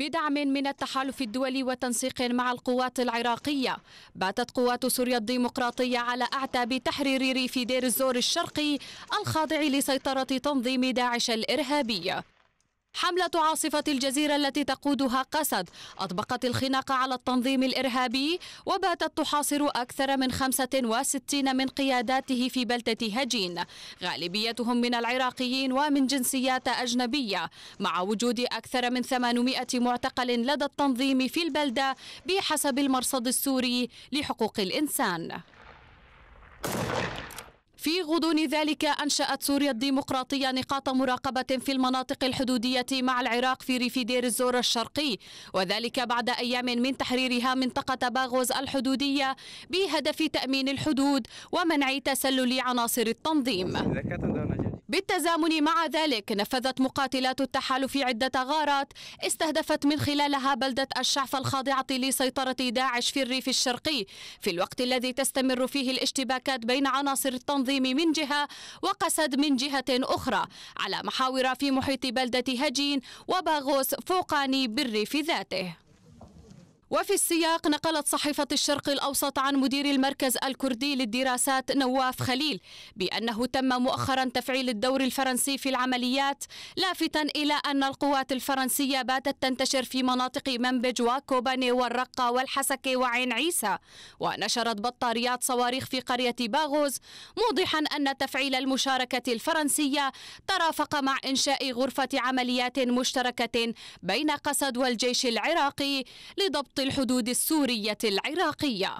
بدعم من التحالف الدولي وتنسيق مع القوات العراقية باتت قوات سوريا الديمقراطية على أعتاب تحرير ريف دير الزور الشرقي الخاضع لسيطرة تنظيم داعش الإرهابي حملة عاصفة الجزيرة التي تقودها قسد أطبقت الخناق على التنظيم الإرهابي وباتت تحاصر أكثر من 65 من قياداته في بلدة هجين غالبيتهم من العراقيين ومن جنسيات أجنبية مع وجود أكثر من 800 معتقل لدى التنظيم في البلدة بحسب المرصد السوري لحقوق الإنسان في غضون ذلك أنشأت سوريا الديمقراطية نقاط مراقبة في المناطق الحدودية مع العراق في ريف دير الزور الشرقي وذلك بعد أيام من تحريرها منطقة باغوز الحدودية بهدف تأمين الحدود ومنع تسلل عناصر التنظيم بالتزامن مع ذلك نفذت مقاتلات التحالف عدة غارات استهدفت من خلالها بلدة الشعف الخاضعة لسيطرة داعش في الريف الشرقي في الوقت الذي تستمر فيه الاشتباكات بين عناصر التنظيم من جهة وقسد من جهة أخرى على محاور في محيط بلدة هجين وباغوس فوقاني بالريف ذاته وفي السياق نقلت صحيفة الشرق الأوسط عن مدير المركز الكردي للدراسات نواف خليل بأنه تم مؤخرا تفعيل الدور الفرنسي في العمليات لافتا إلى أن القوات الفرنسية باتت تنتشر في مناطق منبج وكوباني والرقة والحسكة وعين عيسى ونشرت بطاريات صواريخ في قرية باغوز موضحا أن تفعيل المشاركة الفرنسية ترافق مع إنشاء غرفة عمليات مشتركة بين قسد والجيش العراقي لضبط الحدود السورية العراقية